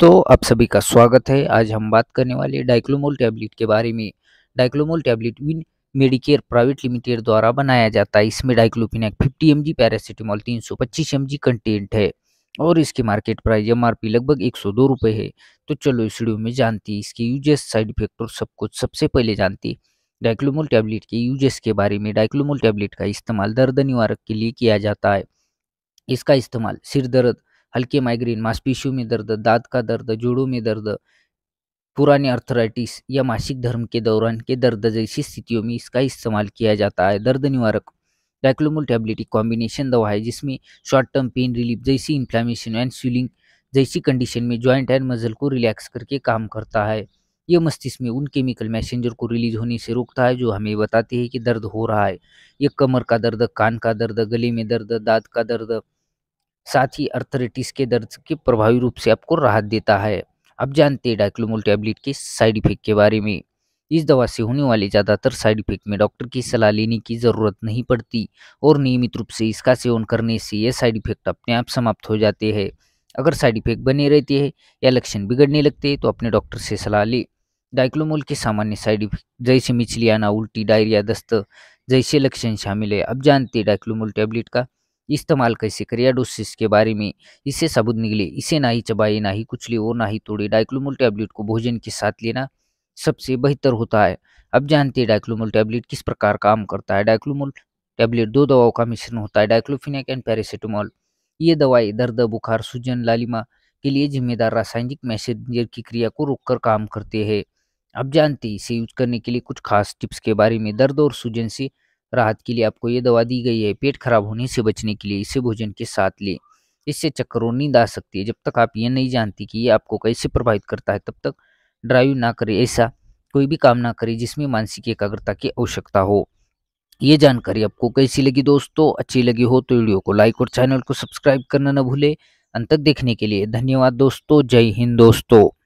तो आप सभी का स्वागत है आज हम बात करने वाले डाइक्लोमोल टैबलेट के बारे में Diclomol tablet Win Medicare private limited द्वारा बनाया जाता है इसमें diclofenac 50 mg paracetamol 325 mg content है और इसकी मार्केट प्राइस एमआरपी लगभग एक सौ है तो चलो इस वीडियो में जानती हैं इसके यूजेस साइड इफेक्ट और सब कुछ सबसे पहले जानते डाइक्लोमोल टैबलेट के यूजेस के बारे में डाइक्लोमोल टैबलेट का इस्तेमाल दर्द निवारक के लिए किया जाता है इसका इस्तेमाल सिर दर्द हल्के माइग्रेन मांसपेशियों में दर्द दांत का दर्द जोड़ों में दर्द पुराने अर्थराइटिस या मासिक धर्म के दौरान के दर्द जैसी स्थितियों में इसका इस्तेमाल किया जाता है दर्द निवारक डाइक्लोमोल टैबलेट एक कॉम्बिनेशन दवा है जिसमें शॉर्ट टर्म पेन रिलीफ जैसी इन्फ्लामेशन एंड स्विलिंग जैसी कंडीशन में जॉइंट एंड मजल को रिलैक्स करके काम करता है यह मस्तिष्क में उन केमिकल मैसेंजर को रिलीज होने से रोकता है जो हमें बताते हैं कि दर्द हो रहा है यह कमर का दर्द कान का दर्द गले में दर्द दांत का दर्द साथ ही अर्थरेटिस के दर्द के प्रभावी रूप से आपको राहत देता है अब जानते हैं डाइक्लोमोल टैबलेट के साइड इफेक्ट के बारे में इस दवा से होने वाले ज़्यादातर साइड इफेक्ट में डॉक्टर की सलाह लेने की ज़रूरत नहीं पड़ती और नियमित रूप से इसका सेवन करने से यह साइड इफेक्ट अपने आप समाप्त हो जाते हैं अगर साइड इफेक्ट बने रहते हैं या लक्षण बिगड़ने लगते हैं तो अपने डॉक्टर से सलाह लें डाइक्लोमोल के सामान्य साइड इफेक्ट जैसे मिचली आना उल्टी डायरिया दस्त जैसे लक्षण शामिल है अब जानते हैं डाइक्लोमोल टैबलेट का इस्तेमाल कैसे करें या के बारे में इसे सबूत निकले इसे ना ही चबाए ना ही कुचले और ना ही तोड़े डाइक्लोमोल टैबलेट को भोजन के साथ लेना सबसे बेहतर होता है अब जानते हैं डाइक्लोमोल टैबलेट किस प्रकार काम करता है डाइक्लोमोल टैबलेट दो दवाओं का मिश्रण होता है डाइक्लोफिनिक एंड पैरासीटामोल ये दवाई दर्द बुखार सूजन लालिमा के लिए जिम्मेदार रासायनिक मैसेजर की क्रिया को रोककर काम करते हैं अब जानते हैं इसे यूज करने के लिए कुछ खास टिप्स के बारे में दर्द और सूजन से राहत के लिए आपको ये दवा दी गई है पेट खराब होने से बचने के लिए इसे भोजन के साथ लें इससे चक्करों नींद आ सकती है जब तक आप ये नहीं जानती कि ये आपको कैसे प्रभावित करता है तब तक ड्राइव ना करें ऐसा कोई भी काम ना करें जिसमें मानसिक एकाग्रता की आवश्यकता हो ये जानकारी आपको कैसी लगी दोस्तों अच्छी लगी हो तो वीडियो को लाइक और चैनल को सब्सक्राइब करना न भूले अंत तक देखने के लिए धन्यवाद दोस्तों जय हिंद दोस्तों